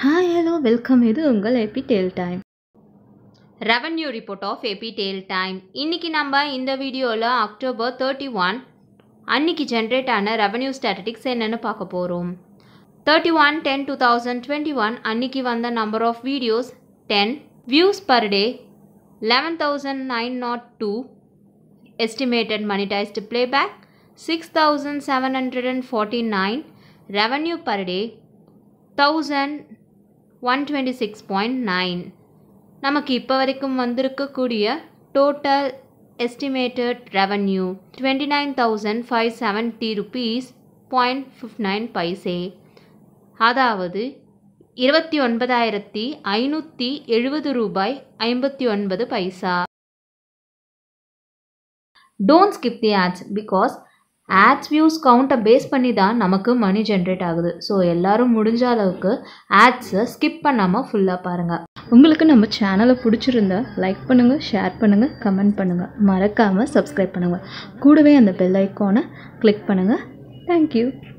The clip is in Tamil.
ஹாய் ஹலோ வெல்கம் இது உங்கள் A P tale time revenue report of A P tale time இன்றைக்கி நம்ம இந்த வீடியோவில் அக்டோபர் தேர்ட்டி ஒன் அன்னைக்கு ஜென்ரேட் ஆன ரெவன்யூ ஸ்டாட்டிக்ஸ் என்னென்னு பார்க்க போகிறோம் thirty one ten two thousand twenty one அன்னைக்கு வந்த number of videos ten views per day eleven thousand nine nought two estimated monetized playback six thousand seven hundred and forty nine revenue per day thousand one twenty six point nine நமக்கு இப்போ வரைக்கும் வந்திருக்கக்கூடிய total estimated revenue twenty nine thousand five seventy rupees point fifty nine paise அதாவது இருபத்தி ஒன்பதாயிரத்தி ஐநூற்றி எழுபது ரூபாய் ஐம்பத்தி ஒன்பது பைசா don't skip the ads because ads views கவுண்ட்டை பேஸ் பண்ணி தான் நமக்கு மணி ஜென்ரேட் ஆகுது ஸோ எல்லோரும் முடிஞ்ச அளவுக்கு ஆட்ஸை ஸ்கிப் பண்ணாமல் ஃபுல்லாக பாருங்கள் உங்களுக்கு நம்ம சேனலை பிடிச்சிருந்தா லைக் பண்ணுங்கள் ஷேர் பண்ணுங்கள் கமெண்ட் பண்ணுங்கள் மறக்காமல் சப்ஸ்கிரைப் பண்ணுங்கள் கூடவே அந்த பெல் ஐக்கானை கிளிக் பண்ணுங்கள் தேங்க்யூ